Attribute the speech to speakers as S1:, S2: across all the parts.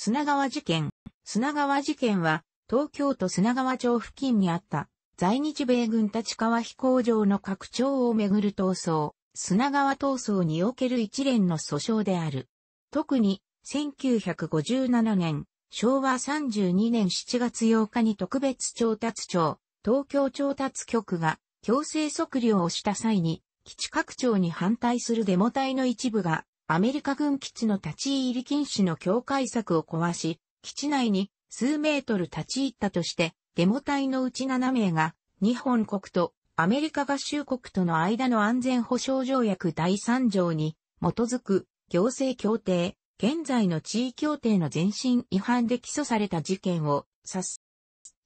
S1: 砂川事件。砂川事件は、東京都砂川町付近にあった、在日米軍立川飛行場の拡張をめぐる闘争、砂川闘争における一連の訴訟である。特に、1957年、昭和32年7月8日に特別調達庁、東京調達局が強制測量をした際に、基地拡張に反対するデモ隊の一部がアメリカ軍基地の立ち入り禁止の境界策を壊し、基地内に数メートル立ち入ったとして、デモ隊のうち7名が、日本国とアメリカ合衆国との間の安全保障条約第3条に基づく行政協定、現在の地位協定の前進違反で起訴された事件を指す。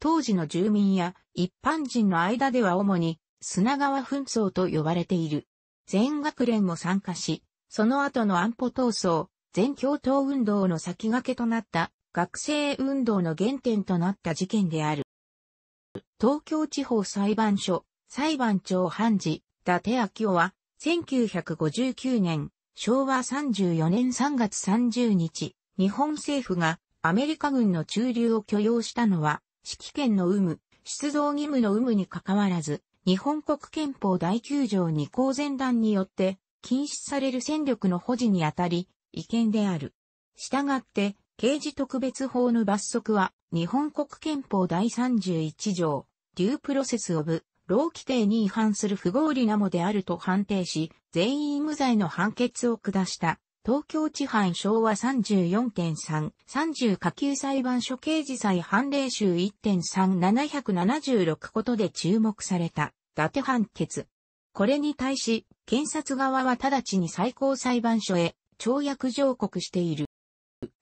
S1: 当時の住民や一般人の間では主に砂川紛争と呼ばれている。全学連も参加し、その後の安保闘争、全共闘運動の先駆けとなった学生運動の原点となった事件である。東京地方裁判所裁判長判事、伊達昭夫は、1959年、昭和34年3月30日、日本政府がアメリカ軍の駐留を許容したのは、指揮権の有無、出動義務の有無にかかわらず、日本国憲法第9条二項前段によって、禁止される戦力の保持にあたり、違憲である。したがって、刑事特別法の罰則は、日本国憲法第31条、デュープロセスオブ、老規定に違反する不合理なもであると判定し、全員無罪の判決を下した。東京地判昭和34.3、30下級裁判所刑事裁判例集1.3776ことで注目された、伊達判決。これに対し、検察側は直ちに最高裁判所へ、跳約・上告している。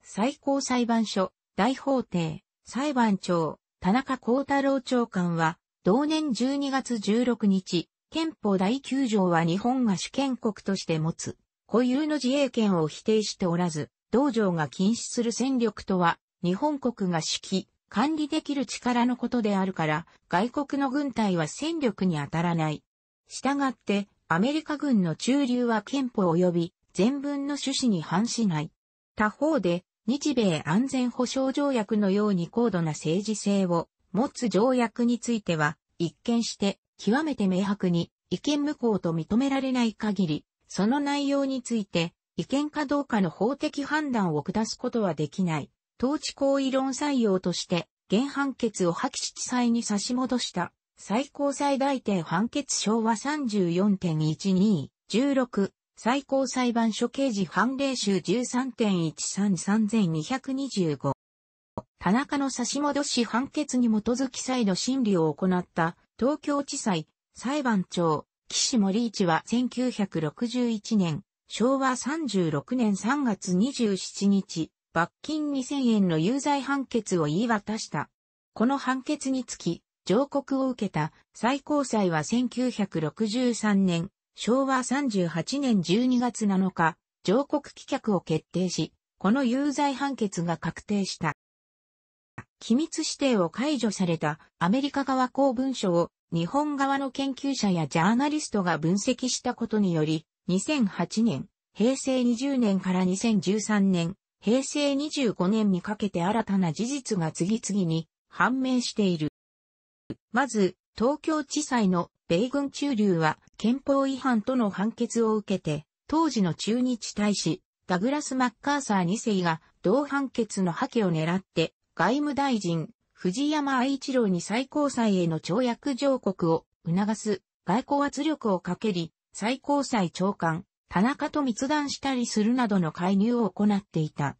S1: 最高裁判所、大法廷、裁判長、田中幸太郎長官は、同年12月16日、憲法第9条は日本が主権国として持つ、固有の自衛権を否定しておらず、道場が禁止する戦力とは、日本国が指揮、管理できる力のことであるから、外国の軍隊は戦力に当たらない。したがって、アメリカ軍の駐留は憲法及び全文の趣旨に反しない。他方で、日米安全保障条約のように高度な政治性を持つ条約については、一見して極めて明白に意見無効と認められない限り、その内容について意見かどうかの法的判断を下すことはできない。統治行為論採用として、原判決を破棄地裁に差し戻した。最高裁大定判決昭和34.12、16、最高裁判所刑事判例集13.133225。田中の差し戻し判決に基づき再度審理を行った東京地裁裁判長岸森一は1961年昭和36年3月27日罰金2000円の有罪判決を言い渡した。この判決につき上告を受けた最高裁は1963年、昭和38年12月7日、上告棄却を決定し、この有罪判決が確定した。機密指定を解除されたアメリカ側公文書を日本側の研究者やジャーナリストが分析したことにより、2008年、平成20年から2013年、平成25年にかけて新たな事実が次々に判明している。まず、東京地裁の米軍駐留は憲法違反との判決を受けて、当時の駐日大使、ダグラス・マッカーサー2世が同判決の破棄を狙って、外務大臣、藤山愛一郎に最高裁への跳躍上告を促す外交圧力をかけり、最高裁長官、田中と密談したりするなどの介入を行っていた。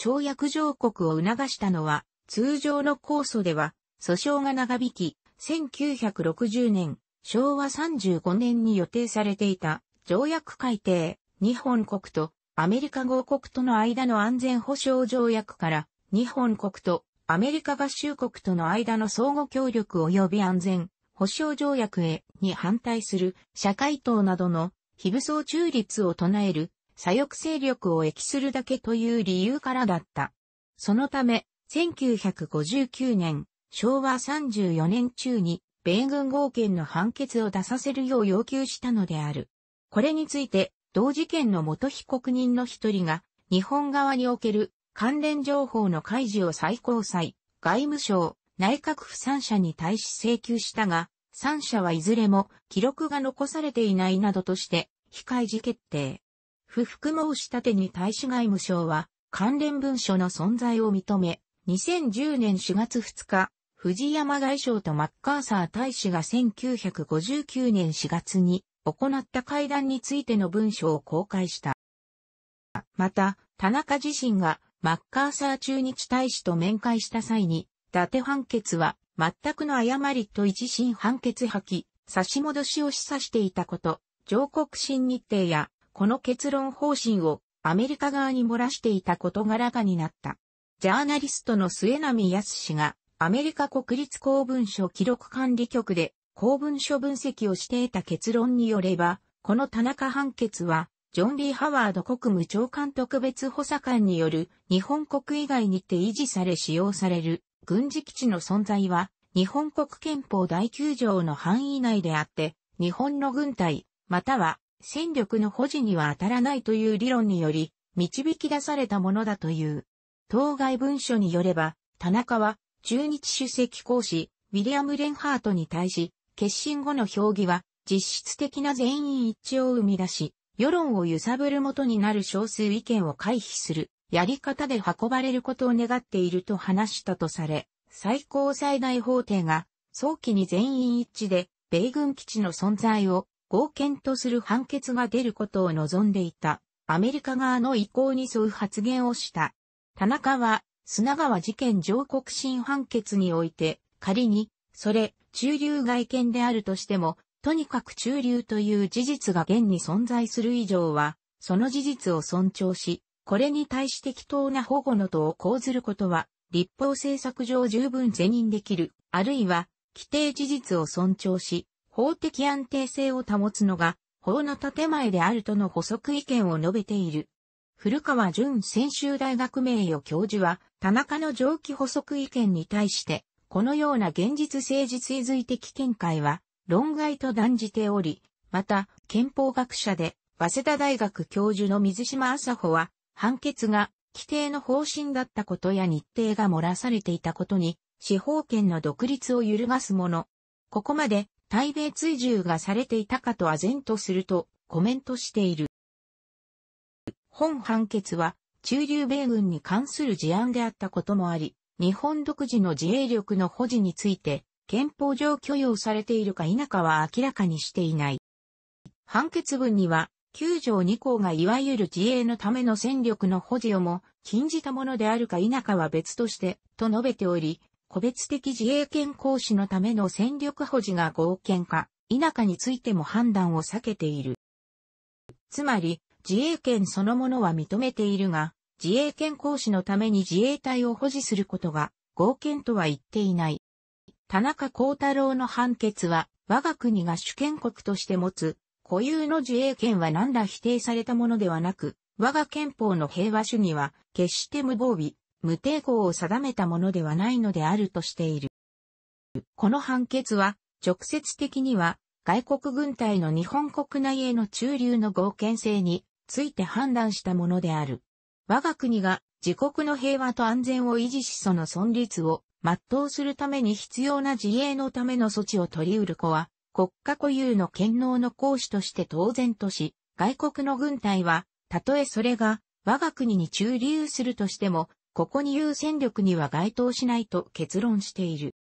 S1: 跳躍上告を促したのは、通常の控訴では、訴訟が長引き、1960年、昭和35年に予定されていた条約改定、日本国とアメリカ合国との間の安全保障条約から日本国とアメリカ合衆国との間の相互協力及び安全保障条約へに反対する社会党などの非武装中立を唱える左翼勢力を益するだけという理由からだった。そのため、1959年、昭和34年中に米軍合憲の判決を出させるよう要求したのである。これについて、同事件の元被告人の一人が、日本側における関連情報の開示を最高裁、外務省、内閣府三者に対し請求したが、三者はいずれも記録が残されていないなどとして、非開示決定。不服申し立てに対し外務省は、関連文書の存在を認め、2010年4月2日、藤山外相とマッカーサー大使が1959年4月に行った会談についての文書を公開した。また、田中自身がマッカーサー駐日大使と面会した際に、伊達判決は全くの誤りと一審判決破棄、差し戻しを示唆していたこと、上告審日程やこの結論方針をアメリカ側に漏らしていたことがらかになった。ジャーナリストの末波康氏がアメリカ国立公文書記録管理局で公文書分析をして得た結論によれば、この田中判決は、ジョン・リー・ハワード国務長官特別補佐官による日本国以外にて維持され使用される軍事基地の存在は日本国憲法第9条の範囲内であって日本の軍隊または戦力の保持には当たらないという理論により導き出されたものだという当該文書によれば田中は中日主席講師、ウィリアム・レンハートに対し、決心後の評議は、実質的な全員一致を生み出し、世論を揺さぶるもとになる少数意見を回避する、やり方で運ばれることを願っていると話したとされ、最高最大法廷が、早期に全員一致で、米軍基地の存在を、合憲とする判決が出ることを望んでいた、アメリカ側の意向に沿う発言をした。田中は、砂川事件上告審判決において、仮に、それ、中流外見であるとしても、とにかく中流という事実が現に存在する以上は、その事実を尊重し、これに対し適当な保護の等を講ずることは、立法政策上十分是認できる、あるいは、規定事実を尊重し、法的安定性を保つのが、法の建前であるとの補足意見を述べている。古川淳専修大学名誉教授は、田中の上記補足意見に対して、このような現実政治追随的見解は、論外と断じており、また、憲法学者で、早稲田大学教授の水島麻穂は、判決が、規定の方針だったことや日程が漏らされていたことに、司法権の独立を揺るがすもの。ここまで、対米追従がされていたかと唖然とすると、コメントしている。本判決は中流米軍に関する事案であったこともあり、日本独自の自衛力の保持について、憲法上許容されているか否かは明らかにしていない。判決文には、9条2項がいわゆる自衛のための戦力の保持をも禁じたものであるか否かは別として、と述べており、個別的自衛権行使のための戦力保持が合憲か否かについても判断を避けている。つまり、自衛権そのものは認めているが、自衛権行使のために自衛隊を保持することが合憲とは言っていない。田中幸太郎の判決は、我が国が主権国として持つ固有の自衛権は何ら否定されたものではなく、我が憲法の平和主義は決して無防備、無抵抗を定めたものではないのであるとしている。この判決は直接的には外国軍隊の日本国内への駐留の合憲性について判断したものである。我が国が自国の平和と安全を維持しその存立を全うするために必要な自衛のための措置を取り得る子は、国家固有の権能の行使として当然とし、外国の軍隊は、たとえそれが我が国に駐留するとしても、ここに優先力には該当しないと結論している。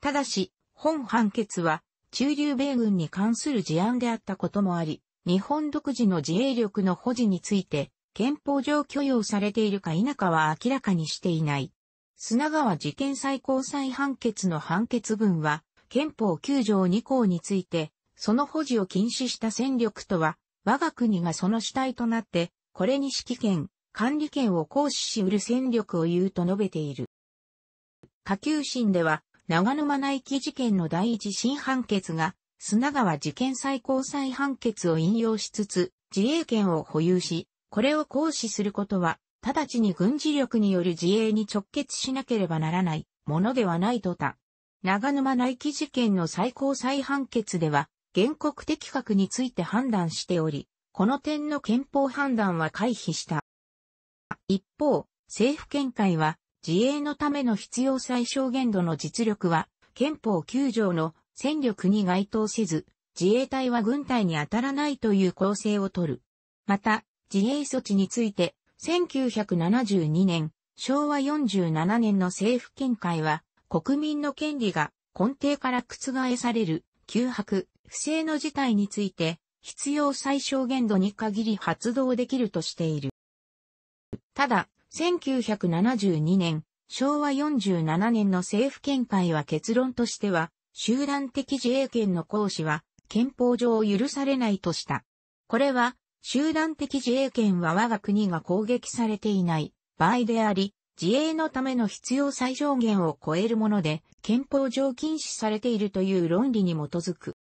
S1: ただし、本判決は、駐留米軍に関する事案であったこともあり、日本独自の自衛力の保持について、憲法上許容されているか否かは明らかにしていない。砂川事件最高裁判決の判決文は、憲法9条2項について、その保持を禁止した戦力とは、我が国がその主体となって、これに指揮権、管理権を行使し得る戦力を言うと述べている。下級審では、長沼内規事件の第一審判決が、砂川事件最高裁判決を引用しつつ、自衛権を保有し、これを行使することは、直ちに軍事力による自衛に直結しなければならないものではないとた。長沼内規事件の最高裁判決では、原告的確について判断しており、この点の憲法判断は回避した。一方、政府見解は、自衛のための必要最小限度の実力は、憲法9条の戦力に該当せず、自衛隊は軍隊に当たらないという構成をとる。また、自衛措置について、1972年、昭和47年の政府見解は、国民の権利が根底から覆される、急迫、不正の事態について、必要最小限度に限り発動できるとしている。ただ、1972年、昭和47年の政府見解は結論としては、集団的自衛権の行使は憲法上許されないとした。これは、集団的自衛権は我が国が攻撃されていない場合であり、自衛のための必要最小限を超えるもので、憲法上禁止されているという論理に基づく。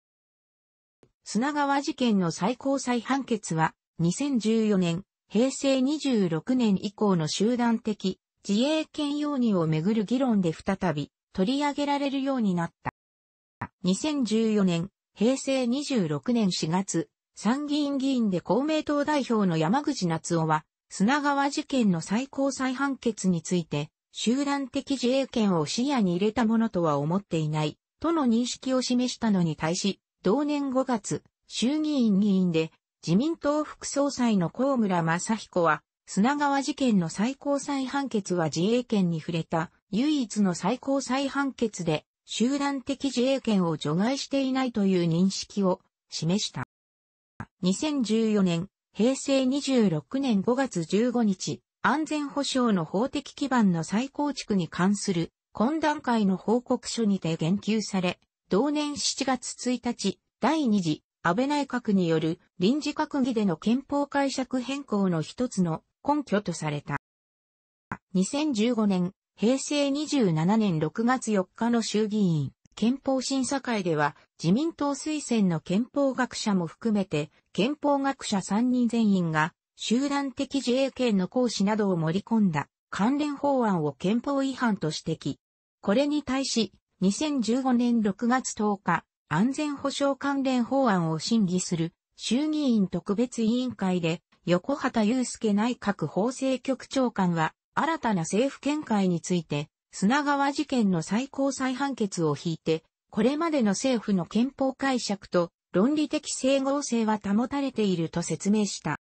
S1: 砂川事件の最高裁判決は、2014年、平成26年以降の集団的自衛権容認をめぐる議論で再び取り上げられるようになった。2014年、平成26年4月、参議院議員で公明党代表の山口夏夫は、砂川事件の最高裁判決について、集団的自衛権を視野に入れたものとは思っていない、との認識を示したのに対し、同年5月、衆議院議員で、自民党副総裁の高村正彦は、砂川事件の最高裁判決は自衛権に触れた唯一の最高裁判決で集団的自衛権を除外していないという認識を示した。2014年、平成26年5月15日、安全保障の法的基盤の再構築に関する懇談会の報告書にて言及され、同年7月1日、第2次安倍内閣による臨時閣議での憲法解釈変更の一つの根拠とされた。2015年平成27年6月4日の衆議院憲法審査会では自民党推薦の憲法学者も含めて憲法学者3人全員が集団的自衛権の行使などを盛り込んだ関連法案を憲法違反と指摘。これに対し2015年6月10日安全保障関連法案を審議する衆議院特別委員会で横畑祐介内閣法制局長官は新たな政府見解について、砂川事件の最高裁判決を引いて、これまでの政府の憲法解釈と論理的整合性は保たれていると説明した。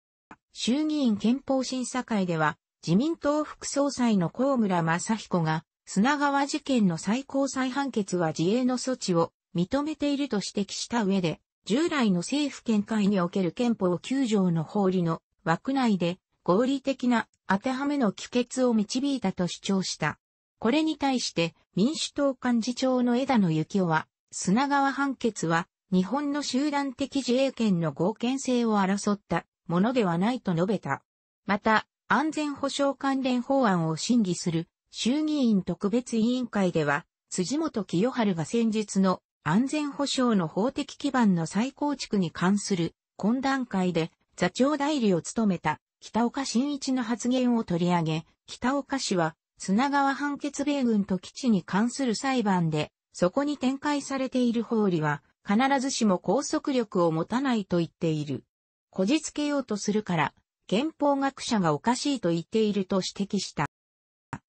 S1: 衆議院憲法審査会では、自民党副総裁の高村正彦が、砂川事件の最高裁判決は自衛の措置を認めていると指摘した上で、従来の政府見解における憲法9条の法理の枠内で合理的な当てはめの帰結を導いたと主張した。これに対して民主党幹事長の枝野幸男は、砂川判決は日本の集団的自衛権の合憲性を争ったものではないと述べた。また、安全保障関連法案を審議する衆議院特別委員会では、辻元清春が先日の安全保障の法的基盤の再構築に関する懇談会で座長代理を務めた北岡新一の発言を取り上げ、北岡氏は、砂川判決米軍と基地に関する裁判で、そこに展開されている法理は、必ずしも拘束力を持たないと言っている。こじつけようとするから、憲法学者がおかしいと言っていると指摘した。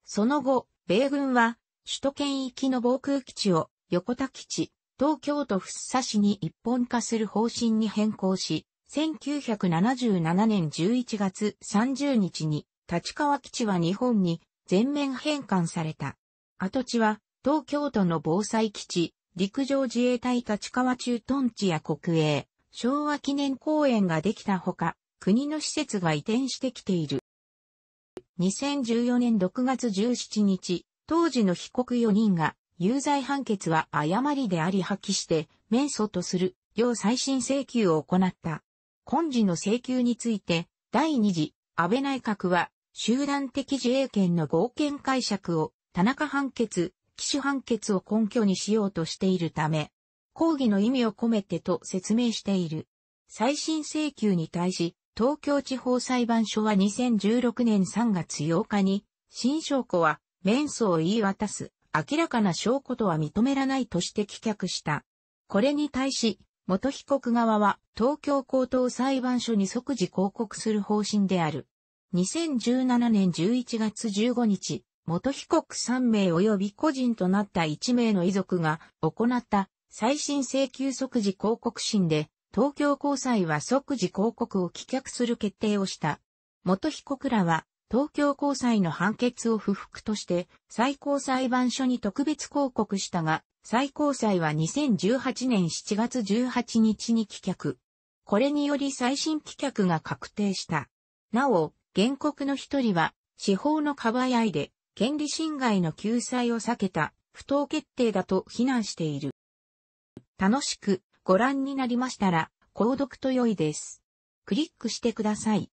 S1: その後、米軍は、首都圏域の防空基地を、横田基地、東京都福生市に一本化する方針に変更し、1977年11月30日に立川基地は日本に全面返還された。跡地は東京都の防災基地、陸上自衛隊立川駐屯地や国営、昭和記念公園ができたほか、国の施設が移転してきている。2014年6月17日、当時の被告4人が、有罪判決は誤りであり破棄して、免訴とする、両再審請求を行った。今時の請求について、第二次、安倍内閣は、集団的自衛権の合憲解釈を、田中判決、騎種判決を根拠にしようとしているため、抗議の意味を込めてと説明している。再審請求に対し、東京地方裁判所は2016年3月8日に、新証拠は、免訴を言い渡す、明らかな証拠とは認めらないとして棄却した。これに対し、元被告側は東京高等裁判所に即時抗告する方針である。2017年11月15日、元被告3名及び個人となった1名の遺族が行った再審請求即時抗告審で、東京高裁は即時抗告を棄却する決定をした。元被告らは、東京高裁の判決を不服として、最高裁判所に特別抗告したが、最高裁は2018年7月18日に棄却。これにより最新棄却が確定した。なお、原告の一人は、司法のかばやいで、権利侵害の救済を避けた、不当決定だと非難している。楽しくご覧になりましたら、購読と良いです。クリックしてください。